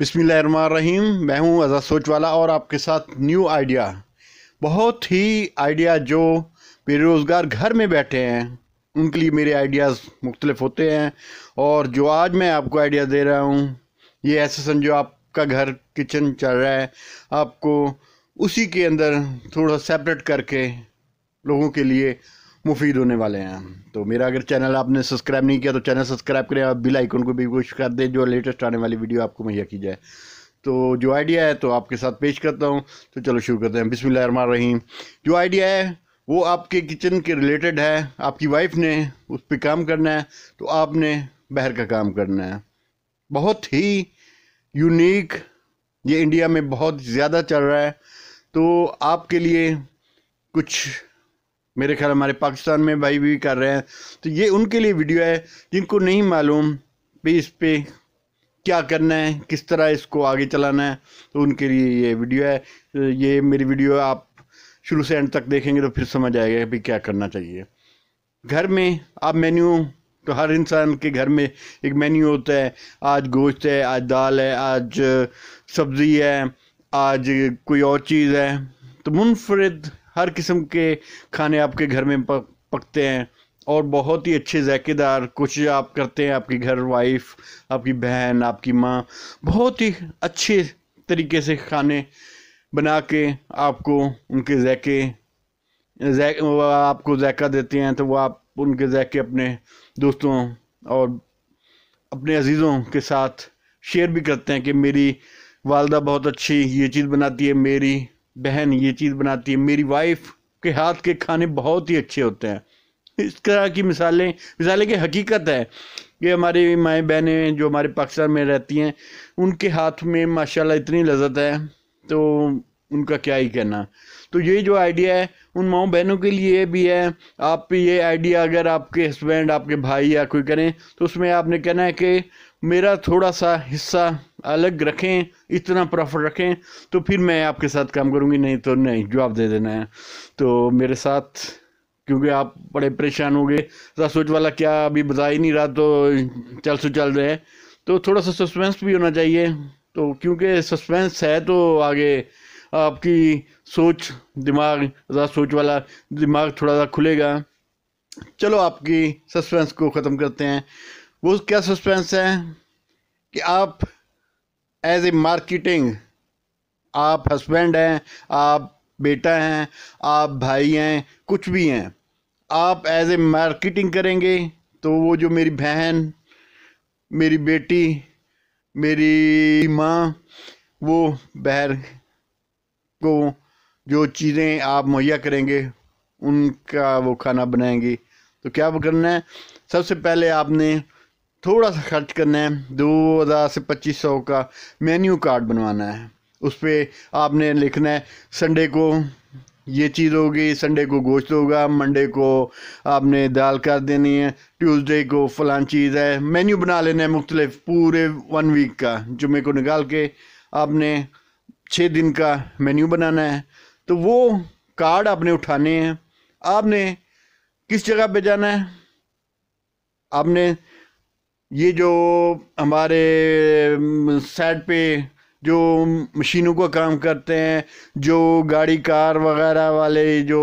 बिसमीम मैं हूं अज़ा सोच वाला और आपके साथ न्यू आइडिया बहुत ही आइडिया जो बेरोज़गार घर में बैठे हैं उनके लिए मेरे आइडियाज़ मुख्तलिफ होते हैं और जो आज मैं आपको आइडिया दे रहा हूं ये ऐसे समझो आपका घर किचन चल रहा है आपको उसी के अंदर थोड़ा सेपरेट करके लोगों के लिए मुफीद होने वाले हैं तो मेरा अगर चैनल आपने सब्सक्राइब नहीं किया तो चैनल सब्सक्राइब करें और बिल आइकन को भी पुश कर दें जो लेटेस्ट आने वाली वीडियो आपको मुहैया की जाए तो जो आइडिया है तो आपके साथ पेश करता हूँ तो चलो शुरू करते हैं बिसमिल्ल रहीम जो आइडिया है वो आपके किचन के रिलेटेड है आपकी वाइफ ने उस पर काम करना है तो आपने बहर का काम करना है बहुत ही यूनिक ये इंडिया में बहुत ज़्यादा चल रहा है तो आपके लिए कुछ मेरे ख्याल हमारे पाकिस्तान में भाई भी कर रहे हैं तो ये उनके लिए वीडियो है जिनको नहीं मालूम भी इस पर क्या करना है किस तरह इसको आगे चलाना है तो उनके लिए ये वीडियो है ये मेरी वीडियो आप शुरू से एंड तक देखेंगे तो फिर समझ आएगा कि क्या करना चाहिए घर में आप मेन्यू तो हर इंसान के घर में एक मेन्यू होता है आज गोश्त है आज दाल है आज सब्ज़ी है आज कोई और चीज़ है तो मुनफरद हर किस्म के खाने आपके घर में पक, पकते हैं और बहुत ही अच्छे जायकेदार कुछ आप करते हैं आपकी घर वाइफ आपकी बहन आपकी माँ बहुत ही अच्छे तरीके से खाने बना के आपको उनके जायके जैक आपको जायका देते हैं तो वह आप उनके जायके अपने दोस्तों और अपने अजीज़ों के साथ शेयर भी करते हैं कि मेरी वालदा बहुत अच्छी ये चीज़ बनाती है मेरी बहन ये चीज़ बनाती है मेरी वाइफ के हाथ के खाने बहुत ही अच्छे होते हैं इस तरह की मिसालें मिसालें की हकीकत है कि हमारी माएँ बहनें जो हमारे पाकिस्तान में रहती हैं उनके हाथ में माशाल्लाह इतनी लजत है तो उनका क्या ही कहना तो ये जो आइडिया है उन माओ बहनों के लिए भी है आप ये आइडिया अगर आपके हस्बैंड आपके भाई या कोई करें तो उसमें आपने कहना है कि मेरा थोड़ा सा हिस्सा अलग रखें इतना प्रॉफिट रखें तो फिर मैं आपके साथ काम करूँगी नहीं तो नहीं जवाब दे देना है तो मेरे साथ क्योंकि आप बड़े परेशान हो गए सोच वाला क्या अभी बता ही नहीं रहा तो चल सो चल रहे तो थोड़ा सा सस्पेंस भी होना चाहिए तो क्योंकि सस्पेंस है तो आगे आपकी सोच दिमाग ज़्यादा सोच वाला दिमाग थोड़ा सा खुलेगा चलो आपकी सस्पेंस को ख़त्म करते हैं वो क्या सस्पेंस है कि आप एज ए मार्केटिंग आप हस्बैंड हैं आप बेटा हैं आप भाई हैं कुछ भी हैं आप एज ए मार्केटिंग करेंगे तो वो जो मेरी बहन मेरी बेटी मेरी माँ वो बहर को जो चीज़ें आप मुहैया करेंगे उनका वो खाना बनाएंगे तो क्या वो करना है सबसे पहले आपने थोड़ा सा खर्च करना है दो हज़ार से पच्चीस सौ का मेन्यू कार्ड बनवाना है उस पर आपने लिखना है संडे को ये चीज़ होगी संडे को गोश्त होगा मंडे को आपने दाल कर देनी है ट्यूसडे को फलान चीज़ है मेन्यू बना लेना है मुख्तलिफ पूरे वन वीक का जुमे को निकाल के आपने छः दिन का मेन्यू बनाना है तो वो कार्ड आपने उठाने हैं आपने किस जगह पे जाना है आपने ये जो हमारे साइड पे जो मशीनों का काम करते हैं जो गाड़ी कार वगैरह वाले जो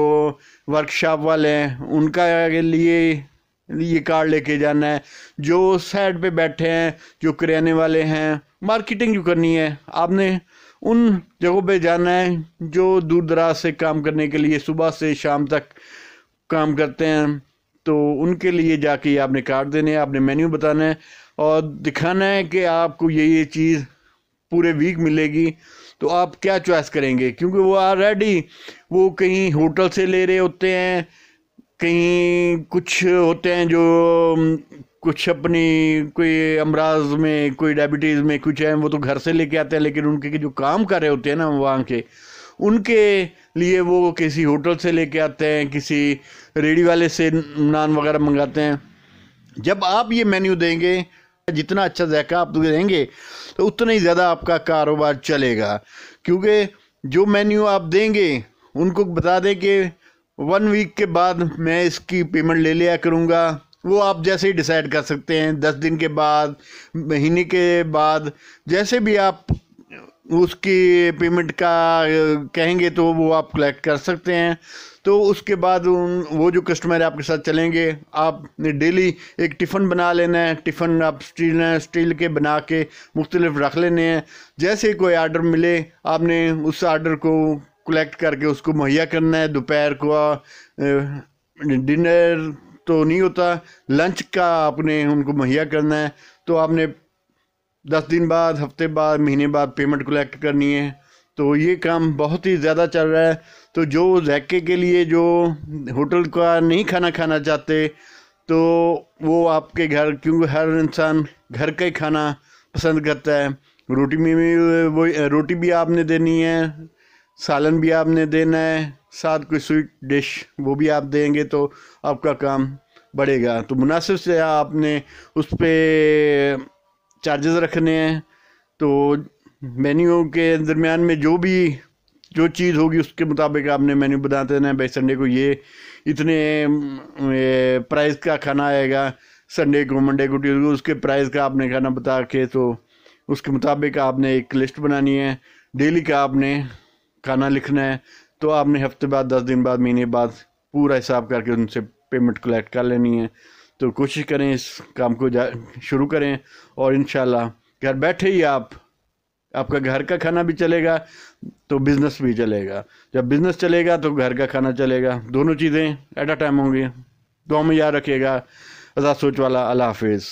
वर्कशॉप वाले हैं उनका के लिए ये कार्ड लेके जाना है जो साइड पे बैठे हैं जो किराने वाले हैं मार्केटिंग जो करनी है आपने उन जगहों पे जाना है जो दूर दराज से काम करने के लिए सुबह से शाम तक काम करते हैं तो उनके लिए जाके आपने कार्ड देने आपने मेन्यू बताना है और दिखाना है कि आपको ये ये चीज़ पूरे वीक मिलेगी तो आप क्या चॉइस करेंगे क्योंकि वो ऑलरेडी वो कहीं होटल से ले रहे होते हैं कहीं कुछ होते हैं जो कुछ अपनी कोई अमराज में कोई डायबिटीज़ में कुछ है वो तो घर से लेके आते हैं लेकिन उनके जो काम कर रहे होते हैं ना वहाँ के उनके लिए वो किसी होटल से लेके आते हैं किसी रेडी वाले से नान वगैरह मंगाते हैं जब आप ये मेन्यू देंगे जितना अच्छा जायका आप देंगे तो उतना ही ज़्यादा आपका कारोबार चलेगा क्योंकि जो मेन्यू आप देंगे उनको बता दें कि वन वीक के बाद मैं इसकी पेमेंट ले लिया करूँगा वो आप जैसे ही डिसाइड कर सकते हैं दस दिन के बाद महीने के बाद जैसे भी आप उसकी पेमेंट का कहेंगे तो वो आप कलेक्ट कर सकते हैं तो उसके बाद उन वो जो कस्टमर आपके साथ चलेंगे आपने डेली एक टिफ़न बना लेना है टिफ़न आप स्टील स्टील के बना के मुख्तलिफ रख लेने हैं जैसे कोई आर्डर मिले आपने उस आर्डर को कलेक्ट करके उसको मुहैया करना है दोपहर को डिनर तो नहीं होता लंच का आपने उनको मुहैया करना है तो आपने दस दिन बाद हफ्ते बाद महीने बाद पेमेंट कलेक्ट करनी है तो ये काम बहुत ही ज़्यादा चल रहा है तो जो जैके के लिए जो होटल का नहीं खाना खाना चाहते तो वो आपके घर क्योंकि हर इंसान घर का ही खाना पसंद करता है रोटी में भी वो रोटी भी आपने देनी है सालन भी आपने देना है साथ कोई स्वीट डिश वो भी आप देंगे तो आपका काम बढ़ेगा तो मुनासिब से आपने उस पर चार्जेस रखने हैं तो मेन्यू के दरमियान में जो भी जो चीज़ होगी उसके मुताबिक आपने मेन्यू बता देना है भाई संडे को ये इतने प्राइस का खाना आएगा संडे को मंडे को ट्यूजडे को उसके प्राइस का आपने खाना बता के तो उसके मुताबिक आपने एक लिस्ट बनानी है डेली का आपने खाना लिखना है तो आपने हफ्ते बाद दस दिन बाद महीने बाद पूरा हिसाब करके उनसे पेमेंट कलेक्ट कर लेनी है तो कोशिश करें इस काम को शुरू करें और इन घर बैठे ही आप आपका घर का खाना भी चलेगा तो बिज़नेस भी चलेगा जब बिज़नेस चलेगा तो घर का खाना चलेगा दोनों चीज़ें एट अ टाइम होंगी दो में याद रखिएगा अजा सोच वाला अल्लाह हाफिज़